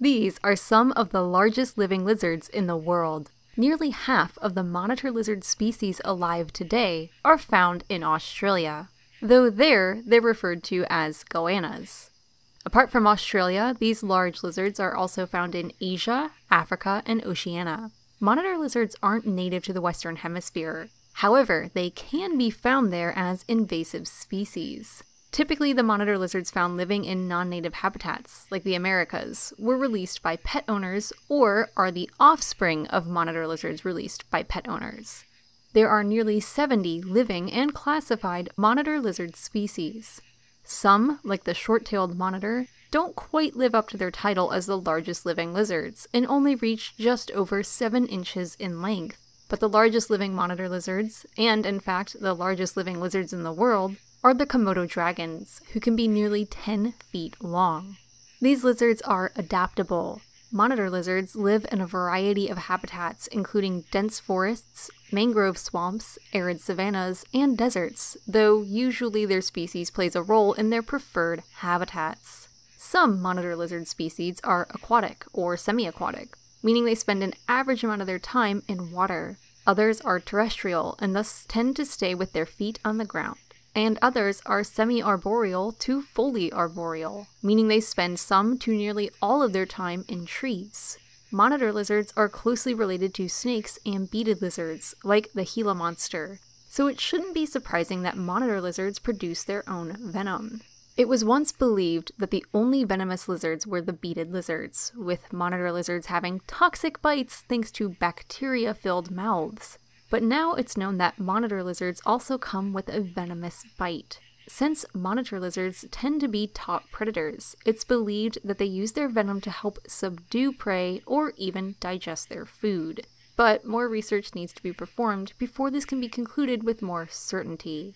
These are some of the largest living lizards in the world. Nearly half of the monitor lizard species alive today are found in Australia, though there they're referred to as goannas. Apart from Australia, these large lizards are also found in Asia, Africa, and Oceania. Monitor lizards aren't native to the Western Hemisphere. However, they can be found there as invasive species. Typically, the monitor lizards found living in non native habitats, like the Americas, were released by pet owners or are the offspring of monitor lizards released by pet owners. There are nearly 70 living and classified monitor lizard species. Some, like the short tailed monitor, don't quite live up to their title as the largest living lizards and only reach just over 7 inches in length. But the largest living monitor lizards, and in fact the largest living lizards in the world, are the Komodo dragons, who can be nearly 10 feet long. These lizards are adaptable. Monitor lizards live in a variety of habitats, including dense forests, mangrove swamps, arid savannas, and deserts, though usually their species plays a role in their preferred habitats. Some monitor lizard species are aquatic or semi aquatic, meaning they spend an average amount of their time in water. Others are terrestrial and thus tend to stay with their feet on the ground and others are semi arboreal to fully arboreal, meaning they spend some to nearly all of their time in trees. Monitor lizards are closely related to snakes and beaded lizards, like the Gila monster, so it shouldn't be surprising that monitor lizards produce their own venom. It was once believed that the only venomous lizards were the beaded lizards, with monitor lizards having toxic bites thanks to bacteria filled mouths. But now it's known that monitor lizards also come with a venomous bite. Since monitor lizards tend to be top predators, it's believed that they use their venom to help subdue prey or even digest their food. But more research needs to be performed before this can be concluded with more certainty.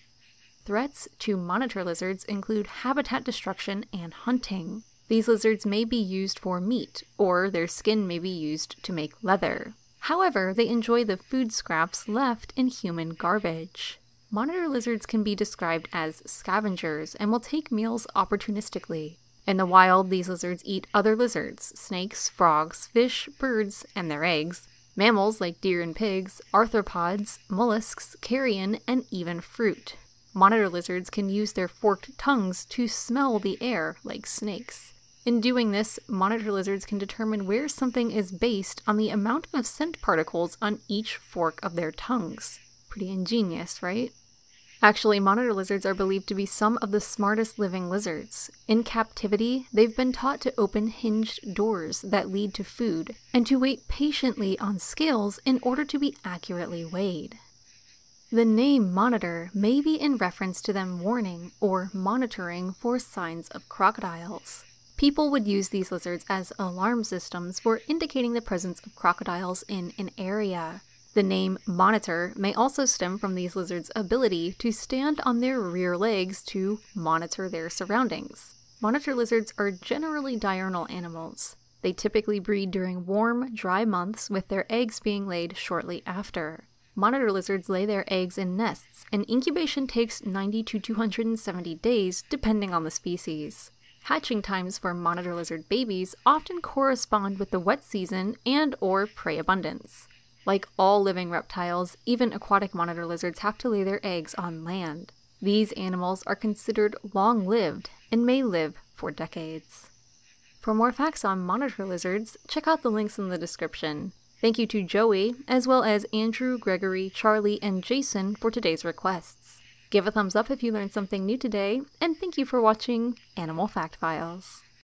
Threats to monitor lizards include habitat destruction and hunting. These lizards may be used for meat, or their skin may be used to make leather. However, they enjoy the food scraps left in human garbage. Monitor lizards can be described as scavengers and will take meals opportunistically. In the wild, these lizards eat other lizards, snakes, frogs, fish, birds, and their eggs, mammals like deer and pigs, arthropods, mollusks, carrion, and even fruit. Monitor lizards can use their forked tongues to smell the air like snakes. In doing this, monitor lizards can determine where something is based on the amount of scent particles on each fork of their tongues. Pretty ingenious, right? Actually, monitor lizards are believed to be some of the smartest living lizards. In captivity, they've been taught to open hinged doors that lead to food, and to wait patiently on scales in order to be accurately weighed. The name monitor may be in reference to them warning or monitoring for signs of crocodiles. People would use these lizards as alarm systems for indicating the presence of crocodiles in an area. The name monitor may also stem from these lizards' ability to stand on their rear legs to monitor their surroundings. Monitor lizards are generally diurnal animals. They typically breed during warm, dry months, with their eggs being laid shortly after. Monitor lizards lay their eggs in nests, and incubation takes 90 to 270 days, depending on the species. Hatching times for monitor lizard babies often correspond with the wet season and or prey abundance. Like all living reptiles, even aquatic monitor lizards have to lay their eggs on land. These animals are considered long-lived and may live for decades. For more facts on monitor lizards, check out the links in the description. Thank you to Joey, as well as Andrew, Gregory, Charlie, and Jason for today's requests. Give a thumbs up if you learned something new today, and thank you for watching Animal Fact Files.